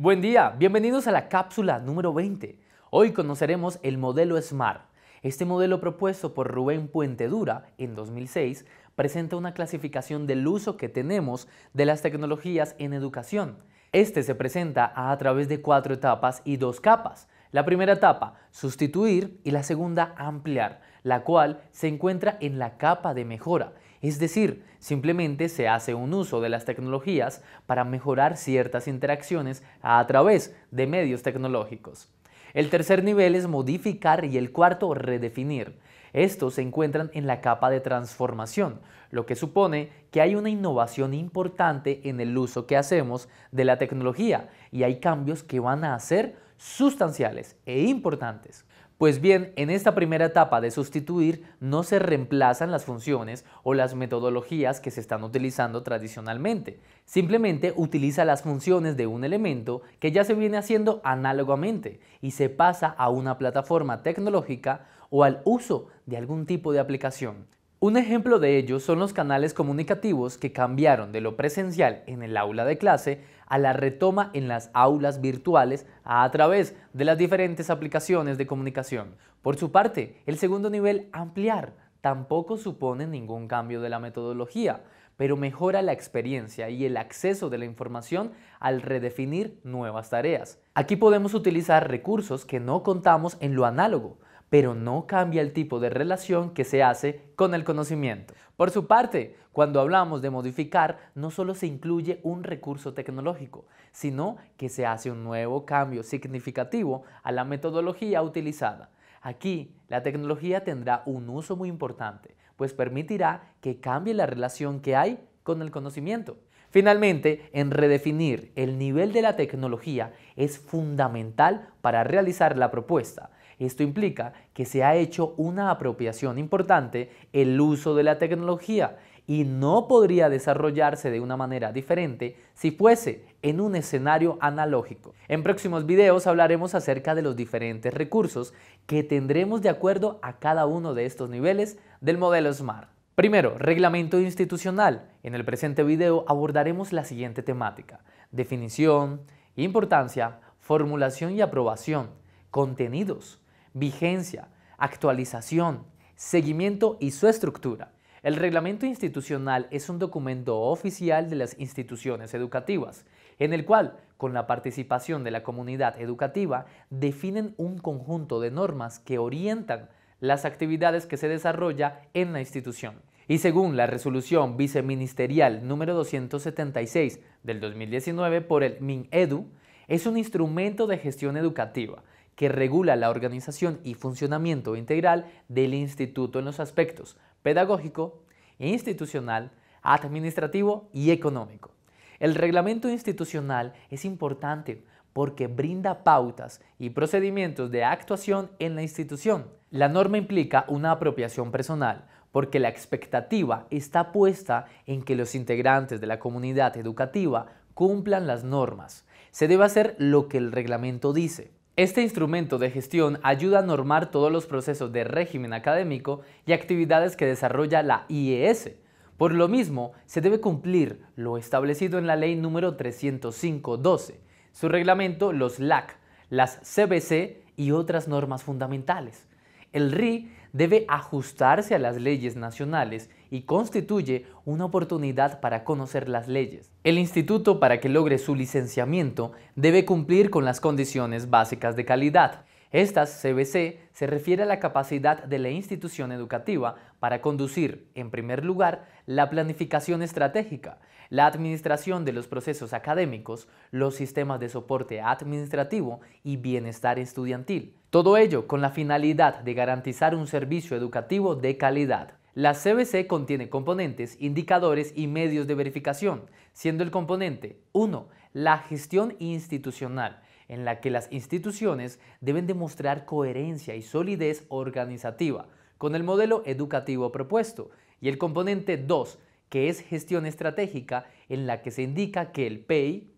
Buen día, bienvenidos a la cápsula número 20. Hoy conoceremos el modelo SMART. Este modelo propuesto por Rubén Puente Dura en 2006 presenta una clasificación del uso que tenemos de las tecnologías en educación. Este se presenta a través de cuatro etapas y dos capas. La primera etapa, sustituir, y la segunda, ampliar, la cual se encuentra en la capa de mejora es decir, simplemente se hace un uso de las tecnologías para mejorar ciertas interacciones a través de medios tecnológicos. El tercer nivel es modificar y el cuarto redefinir. Estos se encuentran en la capa de transformación, lo que supone que hay una innovación importante en el uso que hacemos de la tecnología y hay cambios que van a ser sustanciales e importantes. Pues bien, en esta primera etapa de sustituir no se reemplazan las funciones o las metodologías que se están utilizando tradicionalmente, simplemente utiliza las funciones de un elemento que ya se viene haciendo análogamente y se pasa a una plataforma tecnológica o al uso de algún tipo de aplicación. Un ejemplo de ello son los canales comunicativos que cambiaron de lo presencial en el aula de clase a la retoma en las aulas virtuales a través de las diferentes aplicaciones de comunicación. Por su parte, el segundo nivel ampliar tampoco supone ningún cambio de la metodología, pero mejora la experiencia y el acceso de la información al redefinir nuevas tareas. Aquí podemos utilizar recursos que no contamos en lo análogo, pero no cambia el tipo de relación que se hace con el conocimiento. Por su parte, cuando hablamos de modificar, no solo se incluye un recurso tecnológico, sino que se hace un nuevo cambio significativo a la metodología utilizada. Aquí, la tecnología tendrá un uso muy importante, pues permitirá que cambie la relación que hay con el conocimiento. Finalmente, en redefinir el nivel de la tecnología es fundamental para realizar la propuesta, esto implica que se ha hecho una apropiación importante el uso de la tecnología y no podría desarrollarse de una manera diferente si fuese en un escenario analógico. En próximos videos hablaremos acerca de los diferentes recursos que tendremos de acuerdo a cada uno de estos niveles del modelo SMART. Primero, reglamento institucional. En el presente video abordaremos la siguiente temática. Definición, importancia, formulación y aprobación, contenidos, vigencia, actualización, seguimiento y su estructura. El reglamento institucional es un documento oficial de las instituciones educativas, en el cual, con la participación de la comunidad educativa, definen un conjunto de normas que orientan las actividades que se desarrolla en la institución. Y según la resolución viceministerial número 276 del 2019 por el MinEdu, es un instrumento de gestión educativa que regula la organización y funcionamiento integral del instituto en los aspectos pedagógico, institucional, administrativo y económico. El reglamento institucional es importante porque brinda pautas y procedimientos de actuación en la institución. La norma implica una apropiación personal, porque la expectativa está puesta en que los integrantes de la comunidad educativa cumplan las normas. Se debe hacer lo que el reglamento dice. Este instrumento de gestión ayuda a normar todos los procesos de régimen académico y actividades que desarrolla la IES. Por lo mismo, se debe cumplir lo establecido en la ley número 305.12, su reglamento, los LAC, las CBC y otras normas fundamentales. El RI debe ajustarse a las leyes nacionales y constituye una oportunidad para conocer las leyes. El instituto, para que logre su licenciamiento, debe cumplir con las condiciones básicas de calidad. Estas CBC se refiere a la capacidad de la institución educativa para conducir, en primer lugar, la planificación estratégica, la administración de los procesos académicos, los sistemas de soporte administrativo y bienestar estudiantil. Todo ello con la finalidad de garantizar un servicio educativo de calidad. La CBC contiene componentes, indicadores y medios de verificación, siendo el componente 1. La gestión institucional, en la que las instituciones deben demostrar coherencia y solidez organizativa con el modelo educativo propuesto. Y el componente 2, que es gestión estratégica, en la que se indica que el PEI,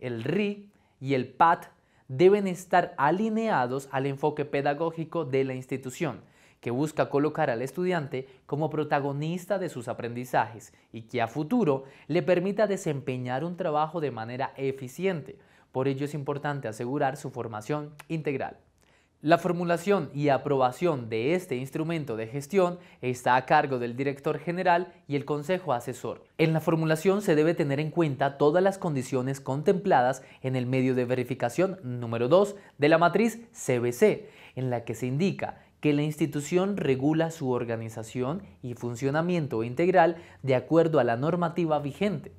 el RI y el PAT deben estar alineados al enfoque pedagógico de la institución que busca colocar al estudiante como protagonista de sus aprendizajes y que a futuro le permita desempeñar un trabajo de manera eficiente. Por ello es importante asegurar su formación integral. La formulación y aprobación de este instrumento de gestión está a cargo del director general y el consejo asesor. En la formulación se debe tener en cuenta todas las condiciones contempladas en el medio de verificación número 2 de la matriz CBC, en la que se indica la institución regula su organización y funcionamiento integral de acuerdo a la normativa vigente.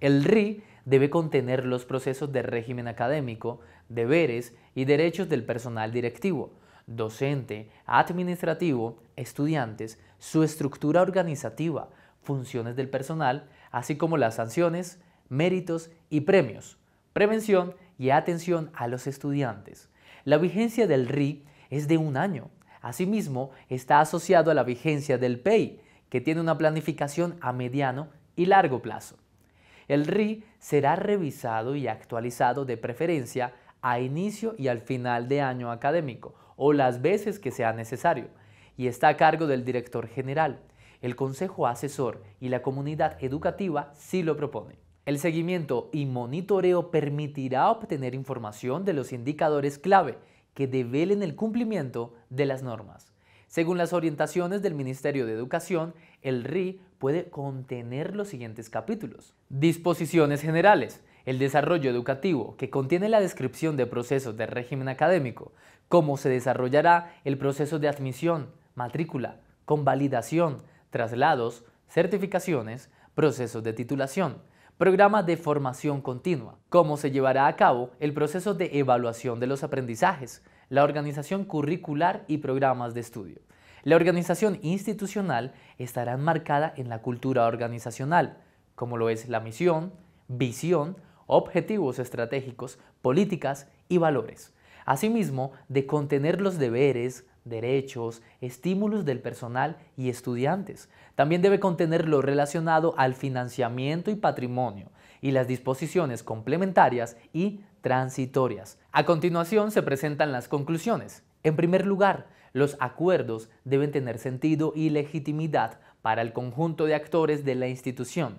El RI debe contener los procesos de régimen académico, deberes y derechos del personal directivo, docente, administrativo, estudiantes, su estructura organizativa, funciones del personal, así como las sanciones, méritos y premios, prevención y atención a los estudiantes. La vigencia del RI es de un año Asimismo, está asociado a la vigencia del PEI, que tiene una planificación a mediano y largo plazo. El RI será revisado y actualizado de preferencia a inicio y al final de año académico o las veces que sea necesario y está a cargo del director general. El consejo asesor y la comunidad educativa si lo propone. El seguimiento y monitoreo permitirá obtener información de los indicadores clave que develen el cumplimiento de las normas. Según las orientaciones del Ministerio de Educación, el RI puede contener los siguientes capítulos. Disposiciones generales. El desarrollo educativo, que contiene la descripción de procesos de régimen académico, cómo se desarrollará el proceso de admisión, matrícula, convalidación, traslados, certificaciones, procesos de titulación, Programa de formación continua. Cómo se llevará a cabo el proceso de evaluación de los aprendizajes, la organización curricular y programas de estudio. La organización institucional estará enmarcada en la cultura organizacional, como lo es la misión, visión, objetivos estratégicos, políticas y valores. Asimismo, de contener los deberes, derechos, estímulos del personal y estudiantes. También debe contener lo relacionado al financiamiento y patrimonio y las disposiciones complementarias y transitorias. A continuación se presentan las conclusiones. En primer lugar, los acuerdos deben tener sentido y legitimidad para el conjunto de actores de la institución.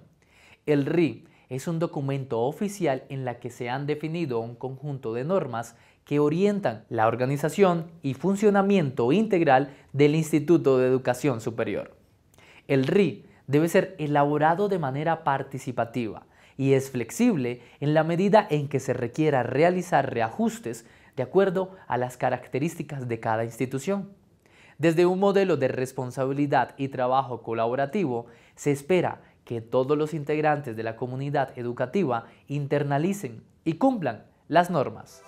El RI es un documento oficial en la que se han definido un conjunto de normas que orientan la organización y funcionamiento integral del Instituto de Educación Superior. El RI debe ser elaborado de manera participativa y es flexible en la medida en que se requiera realizar reajustes de acuerdo a las características de cada institución. Desde un modelo de responsabilidad y trabajo colaborativo, se espera que todos los integrantes de la comunidad educativa internalicen y cumplan las normas.